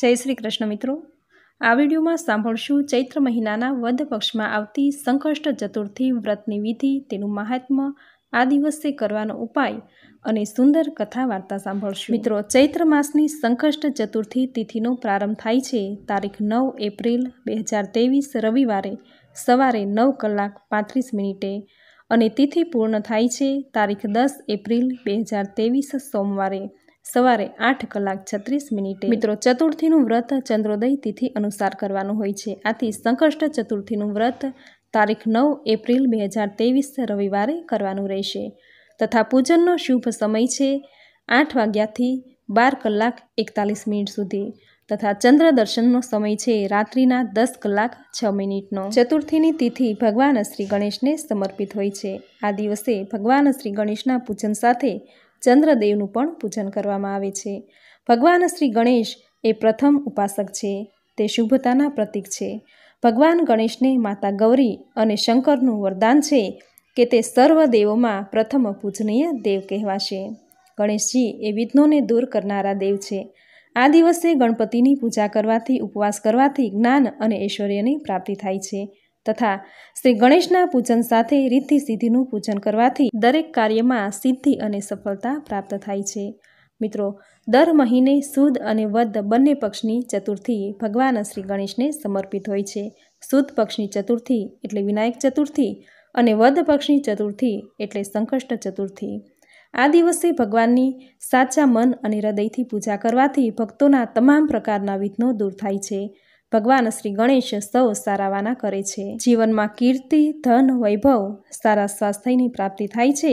જય શ્રી કૃષ્ણ મિત્રો આ વિડીયોમાં સાંભળશું ચૈત્ર મહિનાના વદ પક્ષમાં આવતી સંકષ્ટ ચતુર્થી વ્રતની વિધિ તેનું મહાત્મ્ય આ દિવસે કરવાનો ઉપાય અને સુંદર કથા વાર્તા સાંભળશું મિત્રો ચૈત્ર માસની સંકષ્ટ ચતુર્થી તિથિનો પ્રારંભ થાય છે તારીખ નવ એપ્રિલ બે હજાર ત્રેવીસ રવિવારે સવારે નવ કલાક પાંત્રીસ મિનિટે અને તિથિ પૂર્ણ થાય છે તારીખ દસ એપ્રિલ બે હજાર ત્રેવીસ સોમવારે સવારે આઠ કલાક છત્રીસ મિનિટે મિત્રો ચતુર્થીનું વ્રત ચંદ્રોદય તિથિ અનુસાર કરવાનું હોય છે આથી સંકષ્ટ ચતુર્થીનું વ્રત તારીખ નવ એપ્રિલ બે હજાર ત્રેવીસ રવિવારે કરવાનું રહેશે તથા પૂજનનો શુભ સમય છે આઠ વાગ્યાથી બાર કલાક એકતાલીસ મિનિટ સુધી તથા ચંદ્ર દર્શનનો સમય છે રાત્રિના દસ કલાક છ મિનિટનો ચતુર્થીની તિથિ ભગવાન શ્રી ગણેશને સમર્પિત હોય છે આ દિવસે ભગવાન શ્રી ગણેશના પૂજન સાથે ચંદ્રદેવનું પણ પૂજન કરવામાં આવે છે ભગવાન શ્રી ગણેશ એ પ્રથમ ઉપાસક છે તે શુભતાના પ્રતીક છે ભગવાન ગણેશને માતા ગૌરી અને શંકરનું વરદાન છે કે તે સર્વ દેવોમાં પ્રથમ પૂજનીય દેવ કહેવાશે ગણેશજી એ વિઘ્નોને દૂર કરનારા દેવ છે આ દિવસે ગણપતિની પૂજા કરવાથી ઉપવાસ કરવાથી જ્ઞાન અને ઐશ્વર્યની પ્રાપ્તિ થાય છે તથા શ્રી ગણેશના પૂજન સાથે રિદ્ધિ સિદ્ધિનું પૂજન કરવાથી દરેક કાર્યમાં સિદ્ધિ અને સફળતા પ્રાપ્ત થાય છે મિત્રો દર મહિને સુદ અને વદ બંને પક્ષની ચતુર્થી ભગવાન શ્રી ગણેશને સમર્પિત હોય છે સુદ પક્ષની ચતુર્થી એટલે વિનાયક ચતુર્થી અને વદ પક્ષની ચતુર્થી એટલે સંકષ્ટ ચતુર્થી આ દિવસે ભગવાનની સાચા મન અને હૃદયથી પૂજા કરવાથી ભક્તોના તમામ પ્રકારના વિઘ્નો દૂર થાય છે ભગવાન શ્રી ગણેશ સૌ સારાવાના કરે છે જીવનમાં કીર્તિ ધન વૈભવ સારા સ્વાસ્થ્યની પ્રાપ્તિ થાય છે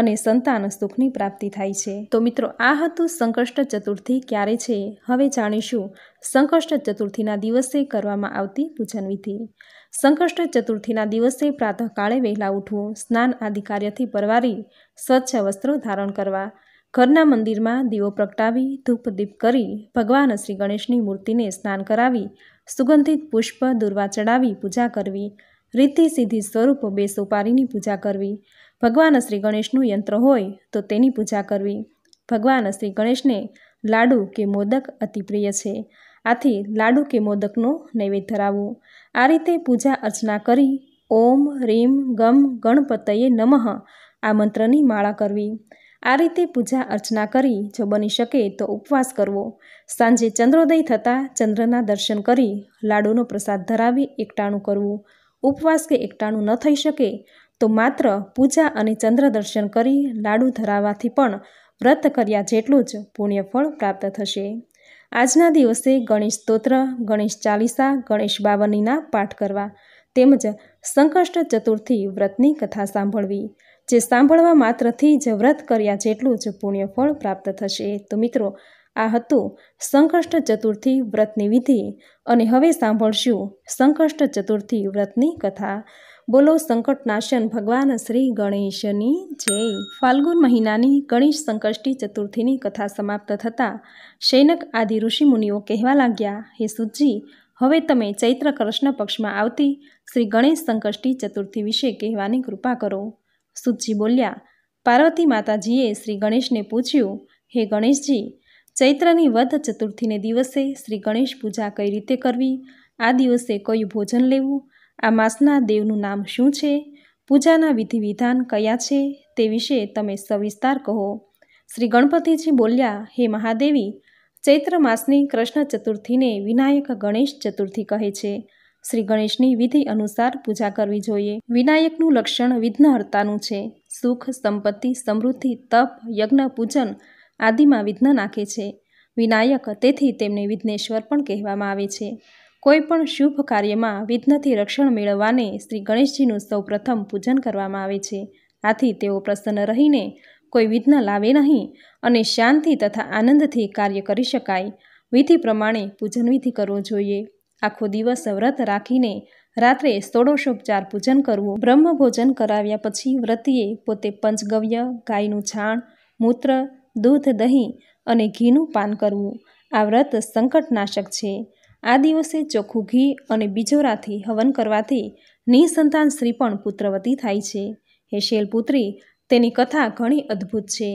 અને સંતાન સુખની પ્રાપ્તિ થાય છે તો મિત્રો આ હતું સંકષ્ટ ચતુર્થી ક્યારે છે હવે જાણીશું સંકષ્ટ ચતુર્થીના દિવસે કરવામાં આવતી પૂજન વિધિ સંકષ્ટ ચતુર્થીના દિવસે પ્રાતઃકાળે વહેલા ઉઠવું સ્નાન આદિ કાર્યથી પરવારી સ્વચ્છ વસ્ત્રો ધારણ કરવા ઘરના મંદિરમાં દીવો પ્રગટાવી ધૂપદીપ કરી ભગવાન શ્રી ગણેશની મૂર્તિને સ્નાન કરાવી સુગંધિત પુષ્પ દુર્વા ચડાવી પૂજા કરવી રીતિ સીધી સ્વરૂપ બે સોપારીની પૂજા કરવી ભગવાન શ્રી ગણેશનું યંત્ર હોય તો તેની પૂજા કરવી ભગવાન શ્રી ગણેશને લાડુ કે મોદક અતિ પ્રિય છે આથી લાડુ કે મોદકનો નૈવેદ્ય ધરાવવું આ રીતે પૂજા અર્ચના કરી ઓમ રીમ ગમ ગણપતયે નમઃ આ મંત્રની માળા કરવી આ રીતે પૂજા અર્ચના કરી જો બની શકે તો ઉપવાસ કરવો સાંજે ચંદ્રોદય થતાં ચંદ્રના દર્શન કરી લાડુનો પ્રસાદ ધરાવી એકટાણું કરવું ઉપવાસ કે એકટાણું ન થઈ શકે તો માત્ર પૂજા અને ચંદ્ર દર્શન કરી લાડુ ધરાવવાથી પણ વ્રત કર્યા જેટલું જ પુણ્યફળ પ્રાપ્ત થશે આજના દિવસે ગણેશ સ્તોત્ર ગણેશ ચાલીસા ગણેશ બાવનીના પાઠ કરવા તેમજ સંકષ્ટ ચતુર્થી વ્રતની કથા સાંભળવી જે સાંભળવા માત્રથી જ વ્રત કર્યા જેટલું જ પુણ્ય ફળ પ્રાપ્ત થશે તો મિત્રો આ હતું સંકષ્ટ ચતુર્થી વ્રતની વિધિ અને હવે સાંભળશું સંકષ્ટ ચતુર્થી વ્રતની કથા બોલો સંકટનાશન ભગવાન શ્રી ગણેશની જય ફાલ્ગુન મહિનાની ગણેશ સંકષ્ટી ચતુર્થીની કથા સમાપ્ત થતાં શૈનક આદિ ઋષિમુનિઓ કહેવા લાગ્યા હે સુજી હવે તમે ચૈત્ર કૃષ્ણ પક્ષમાં આવતી શ્રી ગણેશ સંકષ્ટી ચતુર્થી વિશે કહેવાની કૃપા કરો સુજી બોલ્યા પાર્વતી માતાજીએ શ્રી ગણેશને પૂછ્યું હે ગણેશજી ચૈત્રની વધ ચતુર્થીને દિવસે શ્રી ગણેશ પૂજા કઈ રીતે કરવી આ દિવસે કયું ભોજન લેવું આ માસના દેવનું નામ શું છે પૂજાના વિધિ વિધાન કયા છે તે વિશે તમે સવિસ્તાર કહો શ્રી ગણપતિજી બોલ્યા હે મહાદેવી ચૈત્ર માસની કૃષ્ણ ચતુર્થીને વિનાયક ગણેશ ચતુર્થી કહે છે શ્રી ગણેશની વિધિ અનુસાર પૂજા કરવી જોઈએ વિનાયકનું લક્ષણ વિઘ્નહર્તાનું છે સુખ સંપત્તિ સમૃદ્ધિ તપ યજ્ઞ પૂજન આદિમાં વિઘ્ન નાખે છે વિનાયક તેથી તેમને વિઘ્નેશ્વર પણ કહેવામાં આવે છે કોઈ પણ શુભ કાર્યમાં વિઘ્નથી રક્ષણ મેળવવાને શ્રી ગણેશજીનું સૌપ્રથમ પૂજન કરવામાં આવે છે આથી તેઓ પ્રસન્ન રહીને કોઈ વિઘ્ન લાવે નહીં અને શાંતિ તથા આનંદથી કાર્ય કરી શકાય વિધિ પ્રમાણે પૂજન વિધિ કરવો જોઈએ આખો દિવસ વ્રત રાખીને રાત્રે ષોડશોપચાર પૂજન કરવું બ્રહ્મ ભોજન કરાવ્યા પછી વ્રતિએ પોતે પંચગવ્ય ગાયનું છાણ મૂત્ર દૂધ દહીં અને ઘીનું પાન કરવું આ વ્રત સંકટનાશક છે આ દિવસે ચોખ્ખું ઘી અને બીજો બીજોરાથી હવન કરવાથી નિસંતાન સ્ત્રી પણ પુત્રવતી થાય છે હે શૈલપુત્રી તેની કથા ઘણી અદ્ભુત છે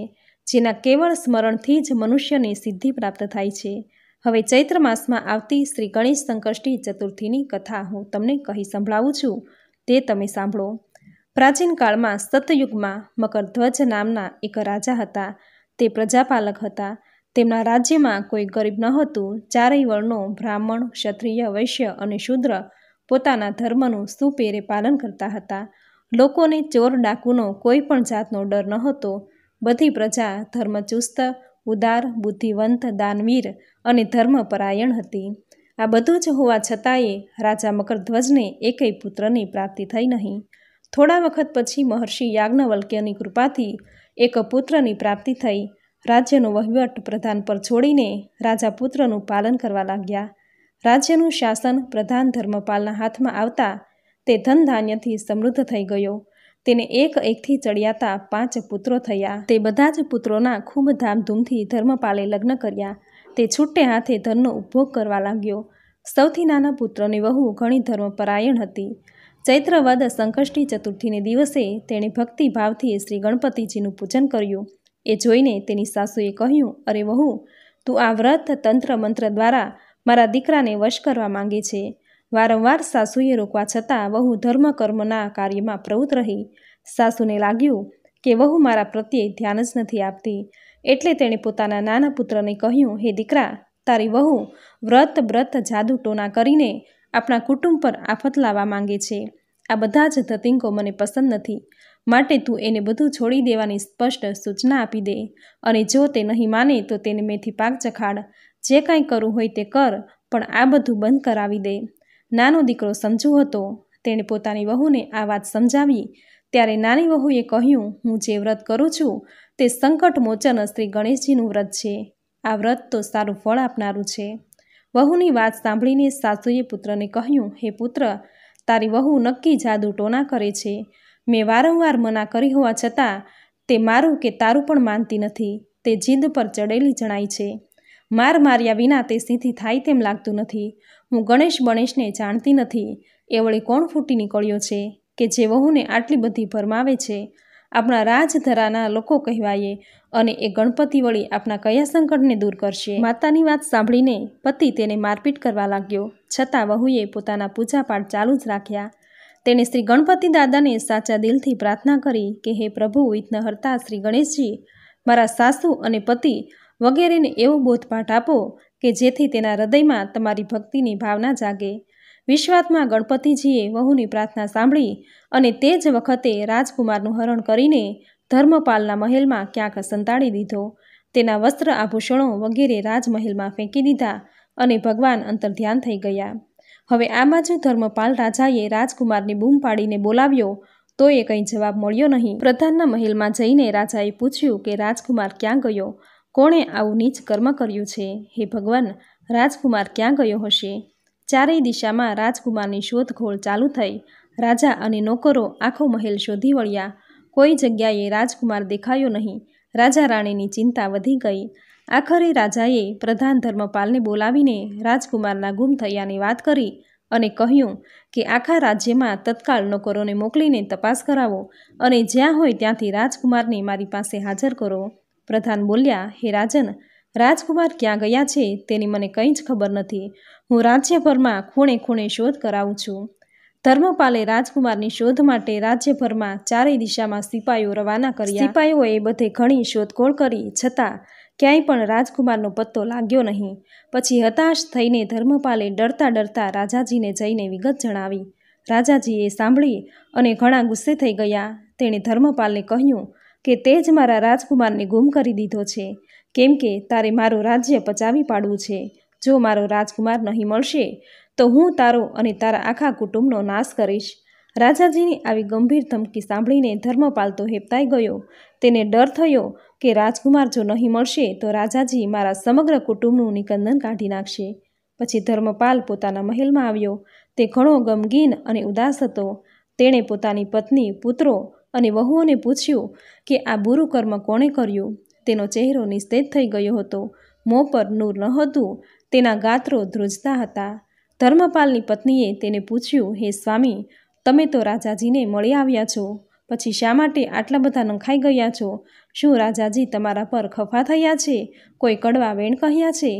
જેના કેવળ સ્મરણથી જ મનુષ્યને સિદ્ધિ પ્રાપ્ત થાય છે હવે ચૈત્ર માસમાં આવતી શ્રી ગણેશ સંકષ્ટી ચતુર્થીની કથા હું તમને કહી સંભળાવું છું તે તમે સાંભળો પ્રાચીન કાળમાં સતયુગમાં મકરધ્વજ નામના એક રાજા હતા તે પ્રજાપાલક હતા તેમના રાજ્યમાં કોઈ ગરીબ ન હતું ચારેય વર્ણો બ્રાહ્મણ ક્ષત્રિય વૈશ્ય અને શૂદ્ર પોતાના ધર્મનું સુપેરે પાલન કરતા હતા લોકોને ચોર ડાકુનો કોઈ પણ જાતનો ડર નહોતો બધી પ્રજા ધર્મચુસ્ત ઉદાર બુદ્ધિવંત દાનવીર અને ધર્મપરાયણ હતી આ બધું જ હોવા છતાંય રાજા મકરધ્વજને એકેય પુત્રની પ્રાપ્તિ થઈ નહીં થોડા વખત પછી મહર્ષિ યાજ્ઞવલ્ક્યની કૃપાથી એક પુત્રની પ્રાપ્તિ થઈ રાજ્યનો વહીવટ પ્રધાન પર છોડીને રાજા પુત્રનું પાલન કરવા લાગ્યા રાજ્યનું શાસન પ્રધાન ધર્મપાલના હાથમાં આવતા તે ધન ધાન્યથી સમૃદ્ધ થઈ ગયો તેને એક એકથી ચડિયાતા પાંચ પુત્રો થયા તે બધા જ પુત્રોના ખૂબ ધામધૂમથી ધર્મપાલે લગ્ન કર્યા તે છૂટે હાથે ધનનો ઉપભોગ કરવા લાગ્યો સૌથી નાના પુત્રની વહુ ઘણી ધર્મપરાયણ હતી ચૈત્રવદ સંકષ્ટી ચતુર્થીને દિવસે તેણે ભક્તિભાવથી શ્રી ગણપતિજીનું પૂજન કર્યું એ જોઈને તેની સાસુએ કહ્યું અરે વહુ તું આ વ્રત તંત્ર મંત્ર દ્વારા મારા દીકરાને વશ કરવા માંગે છે વારંવાર સાસુએ રોકવા છતાં વહુ ધર્મ કર્મના કાર્યમાં પ્રવૃત્ત રહી સાસુને લાગ્યું કે વહુ મારા પ્રત્યે ધ્યાન જ નથી આપતી એટલે તેણે પોતાના નાના પુત્રને કહ્યું હે દીકરા તારી વહુ વ્રત વ્રત જાદુ ટોના કરીને આપણા કુટુંબ પર આફત લાવવા માંગે છે આ બધા જ ધતિંકો મને પસંદ નથી માટે તું એને બધું છોડી દેવાની સ્પષ્ટ સૂચના આપી દે અને જો તે નહીં માને તો તેને મેથી પાક ચખાડ જે કાંઈ કરવું હોય તે કર પણ આ બધું બંધ કરાવી દે નાનો દીકરો સમજુ હતો તેણે પોતાની વહુને આ વાત સમજાવી ત્યારે નાની વહુએ કહ્યું હું જે વ્રત કરું છું તે સંકટ મોચન શ્રી ગણેશજીનું વ્રત છે આ વ્રત તો સારું ફળ આપનારું છે વહુની વાત સાંભળીને સાસુએ પુત્રને કહ્યું હે પુત્ર તારી વહુ નક્કી જાદુ ટોના કરે છે મેં વારંવાર મના કરી હોવા છતાં તે મારું કે તારું પણ માનતી નથી તે જીદ પર ચડેલી જણાય છે માર માર્યા વિના તે સીધી થાય તેમ લાગતું નથી હું ગણેશ બણેશને જાણતી નથી એ વળી કોણ ફૂટી નીકળ્યો છે કે જે વહુને આટલી બધી ભરમાવે છે આપણા રાજધરાના લોકો કહેવાયે અને એ ગણપતિ વળી આપણા કયા સંકટને દૂર કરશે માતાની વાત સાંભળીને પતિ તેને મારપીટ કરવા લાગ્યો છતાં વહુએ પોતાના પૂજાપાઠ ચાલુ જ રાખ્યા તેણે શ્રી ગણપતિ દાદાને સાચા દિલથી પ્રાર્થના કરી કે હે પ્રભુ વિઘ્નહર્તા શ્રી ગણેશજી મારા સાસુ અને પતિ વગેરેને એવો બોધપાઠ આપો કે જેથી તેના હૃદયમાં તમારી ભક્તિની ભાવના જાગે વિશ્વાત્મા ગણપતિજીએ વહુની પ્રાર્થના સાંભળી અને તે જ વખતે રાજકુમારનું હરણ કરીને ધર્મપાલના મહેલમાં ક્યાંક સંતાડી દીધો તેના વસ્ત્ર આભૂષણો વગેરે રાજમહેલમાં ફેંકી દીધા અને ભગવાન અંતર્ધ્યાન થઈ ગયા હવે આ બાજુ ધર્મપાલ રાજાએ રાજકુમારની બૂમ પાડીને બોલાવ્યો તો એ કંઈ જવાબ મળ્યો નહીં પ્રધાનના મહેલમાં જઈને રાજાએ પૂછ્યું કે રાજકુમાર ક્યાં ગયો કોણે આવું નીચ કર્મ કર્યું છે હે ભગવાન રાજકુમાર ક્યાં ગયો હશે ચારેય દિશામાં રાજકુમારની શોધખોળ ચાલુ થઈ રાજા અને નોકરો આખો મહેલ શોધી વળ્યા કોઈ જગ્યાએ રાજકુમાર દેખાયો નહીં રાજા રાણીની ચિંતા વધી ગઈ આખરે રાજાએ પ્રધાન ધર્મપાલને બોલાવીને રાજકુમારના ગુમ થયાની વાત કરી અને કહ્યું કે આખા રાજ્યમાં તત્કાળ નોકરોને મોકલીને તપાસ કરાવો અને જ્યાં હોય ત્યાંથી રાજકુમારને મારી પાસે હાજર કરો પ્રધાન બોલ્યા હે રાજન રાજકુમાર ક્યાં ગયા છે તેની મને કંઈ જ ખબર નથી હું રાજ્યભરમાં ખૂણે ખૂણે શોધ કરાવું છું ધર્મપાલે રાજકુમારની શોધ માટે રાજ્યભરમાં ચારેય દિશામાં સિપાઈઓ રવાના કર્યા સિપાઈઓએ બધે ઘણી શોધખોળ કરી છતાં ક્યાંય પણ રાજકુમારનો પત્તો લાગ્યો નહીં પછી હતાશ થઈને ધર્મપાલે ડરતા ડરતા રાજાજીને જઈને વિગત જણાવી રાજાજીએ સાંભળી અને ઘણા ગુસ્સે થઈ ગયા તેણે ધર્મપાલને કહ્યું કે તે જ મારા રાજકુમારને ગુમ કરી દીધો છે કેમ કે તારે મારું રાજ્ય પચાવી પાડવું છે જો મારો રાજકુમાર નહીં મળશે તો હું તારો અને તારા આખા કુટુંબનો નાશ કરીશ રાજાજીની આવી ગંભીર ધમકી સાંભળીને ધર્મપાલ તો હેપતાઈ ગયો તેને ડર થયો કે રાજકુમાર જો નહીં મળશે તો રાજાજી મારા સમગ્ર કુટુંબનું નિકંદન કાઢી નાખશે પછી ધર્મપાલ પોતાના મહેલમાં આવ્યો તે ઘણો ગમગીન અને ઉદાસ હતો તેણે પોતાની પત્ની પુત્રો અને વહુઓને પૂછ્યું કે આ બુરું કર્મ કોણે કર્યું તેનો ચહેરો નિસ્તેજ થઈ ગયો હતો મોં પર નૂર નહોતું તેના ગાત્રો ધ્રુજતા હતા ધર્મપાલની પત્નીએ તેને પૂછ્યું હે સ્વામી તમે તો રાજાજીને મળી આવ્યા છો પછી શા માટે આટલા બધા નંખાઈ ગયા છો શું રાજાજી તમારા પર ખફા થયા છે કોઈ કડવા વેણ કહ્યા છે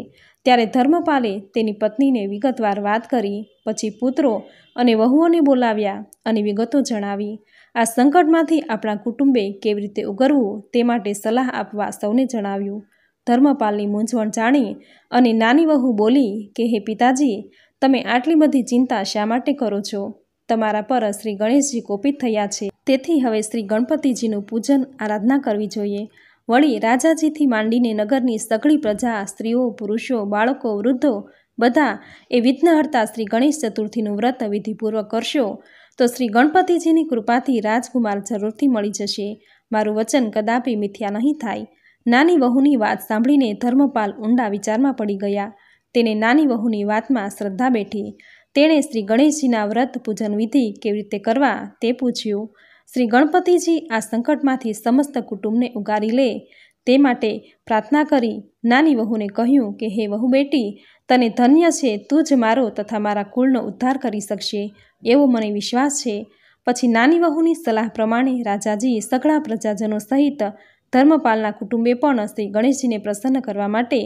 ત્યારે ધર્મપાલે તેની પત્નીને વિગતવાર વાત કરી પછી પુત્રો અને વહુઓને બોલાવ્યા અને વિગતો જણાવી આ સંકટમાંથી આપણા કુટુંબે કેવી રીતે ઉગરવું તે માટે સલાહ આપવા સૌને જણાવ્યું ધર્મપાલની મૂંઝવણ જાણી અને નાની વહુ બોલી કે હે પિતાજી તમે આટલી બધી ચિંતા શા માટે કરો છો તમારા પર શ્રી ગણેશજી કોપિત થયા છે તેથી હવે શ્રી ગણપતિજીનું પૂજન આરાધના કરવી જોઈએ વળી રાજાજીથી માંડીને નગરની સઘળી પ્રજા સ્ત્રીઓ પુરુષો બાળકો વૃદ્ધો બધા એ વિઘ્નહર્તા શ્રી ગણેશ ચતુર્થીનું વ્રત વિધિપૂર્વક કરશો તો શ્રી ગણપતિજીની કૃપાથી રાજકુમાર જરૂરથી મળી જશે મારું વચન કદાપી મિથ્યા નહીં થાય નાની વહુની વાત સાંભળીને ધર્મપાલ ઊંડા વિચારમાં પડી ગયા તેને નાની વહુની વાતમાં શ્રદ્ધા બેઠી તેણે શ્રી ગણેશજીના વ્રત પૂજન વિધિ કેવી રીતે કરવા તે પૂછ્યું શ્રી ગણપતિજી આ સંકટમાંથી સમસ્ત કુટુંબને ઉગારી લે તે માટે પ્રાર્થના કરી નાની વહુને કહ્યું કે હે વહુ બેટી તને ધન્ય છે તું જ મારો તથા મારા કુળનો ઉદ્ધાર કરી શકશે એવો મને વિશ્વાસ છે પછી નાની વહુની સલાહ પ્રમાણે રાજાજીએ સઘળા પ્રજાજનો સહિત ધર્મપાલના કુટુંબે પણ શ્રી ગણેશજીને પ્રસન્ન કરવા માટે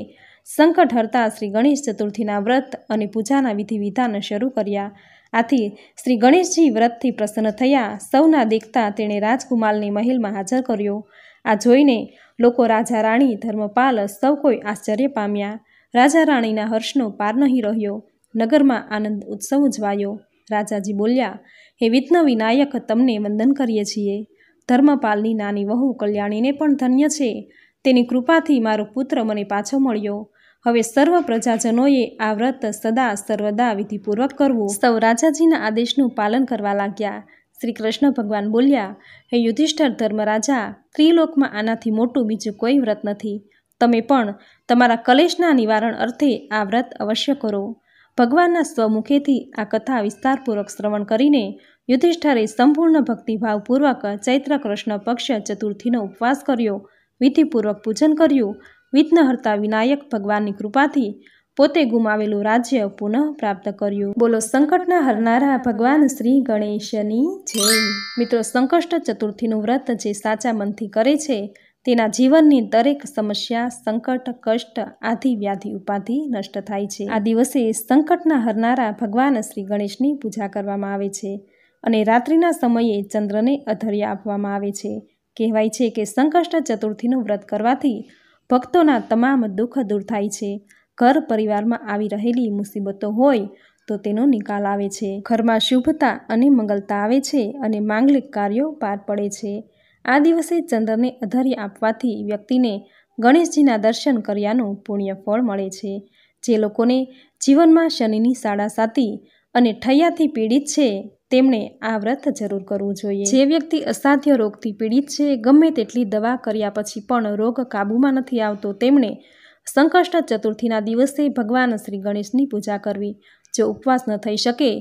સંકટ હરતા શ્રી ગણેશ ચતુર્થીના વ્રત અને પૂજાના વિધિ વિધાન શરૂ કર્યા આથી શ્રી ગણેશજી વ્રતથી પ્રસન્ન થયા સૌના દેખતા તેણે રાજકુમાલને મહેલમાં હાજર કર્યો આ જોઈને લોકો રાજા રાણી ધર્મપાલ સૌ કોઈ આશ્ચર્ય પામ્યા રાજા રાણીના હર્ષનો પાર નહીં રહ્યો નગરમાં આનંદ ઉત્સવ ઉજવાયો રાજાજી બોલ્યા હે વિત્ન વિનાયક તમને વંદન કરીએ છીએ ધર્મપાલની નાની વહુ કલ્યાણીને પણ ધન્ય છે તેની કૃપાથી મારો પુત્ર મને પાછો મળ્યો હવે સર્વ પ્રજાજનોએ આ વ્રત સદા સર્વદા વિધિપૂર્વક કરવું સૌ રાજાજીના આદેશનું પાલન કરવા લાગ્યા શ્રી કૃષ્ણ ભગવાન બોલ્યા હે યુધિષ્ઠર ધર્મરાજા ત્રિલોકમાં આનાથી મોટું બીજું કોઈ વ્રત નથી તમે પણ તમારા કલેશના નિવારણ અર્થે આ વ્રત અવશ્ય કરો ભગવાનના સ્વમુખેથી આ કથા વિસ્તારપૂર્વક શ્રવણ કરીને યુધિષ્ઠરે સંપૂર્ણ ભક્તિભાવપૂર્વક ચૈત્ર કૃષ્ણ પક્ષ ચતુર્થીનો ઉપવાસ કર્યો વિધિપૂર્વક પૂજન કર્યું વિઘ્નહર્તા વિનાયક ભગવાનની કૃપાથી પોતે ગુમાવેલું રાજ્ય પુનઃ પ્રાપ્ત કર્યું બોલો સંકટના હરનારા ભગવાન શ્રી ગણેશની જય મિત્રો સંકષ્ટ ચતુર્થીનું વ્રત જે સાચા મનથી કરે છે તેના જીવનની દરેક સમસ્યા સંકટ કષ્ટ આદિ વ્યાધિ ઉપાધિ નષ્ટ થાય છે આ દિવસે સંકટના હરનારા ભગવાન શ્રી ગણેશની પૂજા કરવામાં આવે છે અને રાત્રિના સમયે ચંદ્રને અધર્યા આપવામાં આવે છે કહેવાય છે કે સંકષ્ટ ચતુર્થીનું વ્રત કરવાથી ભક્તોના તમામ દુઃખ દૂર થાય છે ઘર પરિવારમાં આવી રહેલી મુસીબતો હોય તો તેનો નિકાલ આવે છે ઘરમાં શુભતા અને મંગલતા આવે છે અને માંગલિક કાર્યો પાર પડે છે આ દિવસે ચંદ્રને અધર્ય આપવાથી વ્યક્તિને ગણેશજીના દર્શન કર્યાનું પુણ્ય ફળ મળે છે જે લોકોને જીવનમાં શનિની શાળા સાતી અને ઠૈયાથી પીડિત છે તેમણે આ વ્રત જરૂર કરવું જોઈએ જે વ્યક્તિ અસાધ્ય રોગથી પીડિત છે ગમે તેટલી દવા કર્યા પછી પણ રોગ કાબૂમાં નથી આવતો તેમણે સંકષ્ટ ચતુર્થીના દિવસે ભગવાન શ્રી ગણેશની પૂજા કરવી જો ઉપવાસ ન થઈ શકે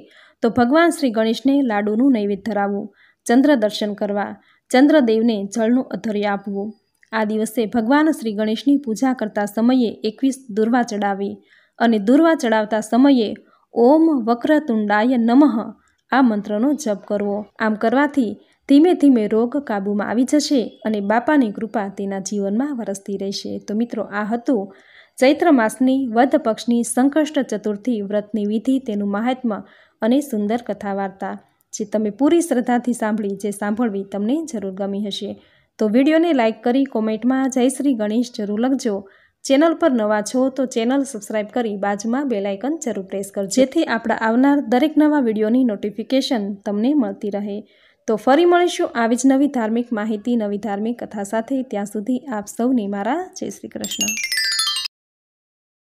તો ભગવાન શ્રી ગણેશને લાડુનું નૈવેદ્ય ધરાવવું ચંદ્ર દર્શન કરવા ચંદ્રદેવને જળનું અધર્ય આપવું આ દિવસે ભગવાન શ્રી ગણેશની પૂજા કરતા સમયે એકવીસ દુર્વા ચડાવી અને દુર્વા ચડાવતા સમયે ઓમ વક્રતુંડાય નમઃ આ મંત્રનો જપ કરવો આમ કરવાથી ધીમે ધીમે રોગ કાબૂમાં આવી જશે અને બાપાની કૃપા તેના જીવનમાં વરસતી રહેશે તો મિત્રો આ હતું ચૈત્ર માસની વધ પક્ષની સંકષ્ટ ચતુર્થી વ્રતની વિધિ તેનું મહાત્મ્ય અને સુંદર કથા વાર્તા જે તમે પૂરી શ્રદ્ધાથી સાંભળી જે સાંભળવી તમને જરૂર ગમી હશે તો વિડીયોને લાઇક કરી કોમેન્ટમાં જય શ્રી ગણેશ જરૂર લખજો ચેનલ પર નવા છો તો ચેનલ સબસ્ક્રાઇબ કરી બાજુમાં બેલાઇકન જરૂર પ્રેસ કરજો જેથી આપણા આવનાર દરેક નવા વિડીયોની નોટિફિકેશન તમને મળતી રહે તો ફરી મળીશું આવી જ નવી ધાર્મિક માહિતી નવી ધાર્મિક કથા સાથે ત્યાં સુધી આપ સૌની મારા જય શ્રી કૃષ્ણ